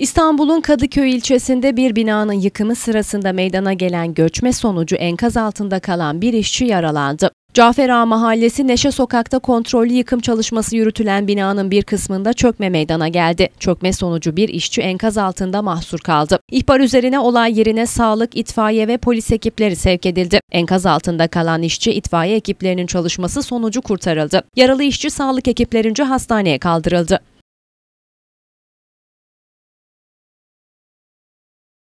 İstanbul'un Kadıköy ilçesinde bir binanın yıkımı sırasında meydana gelen göçme sonucu enkaz altında kalan bir işçi yaralandı. Cafer Ağa Mahallesi Neşe Sokak'ta kontrollü yıkım çalışması yürütülen binanın bir kısmında çökme meydana geldi. Çökme sonucu bir işçi enkaz altında mahsur kaldı. İhbar üzerine olay yerine sağlık, itfaiye ve polis ekipleri sevk edildi. Enkaz altında kalan işçi itfaiye ekiplerinin çalışması sonucu kurtarıldı. Yaralı işçi sağlık ekiplerince hastaneye kaldırıldı.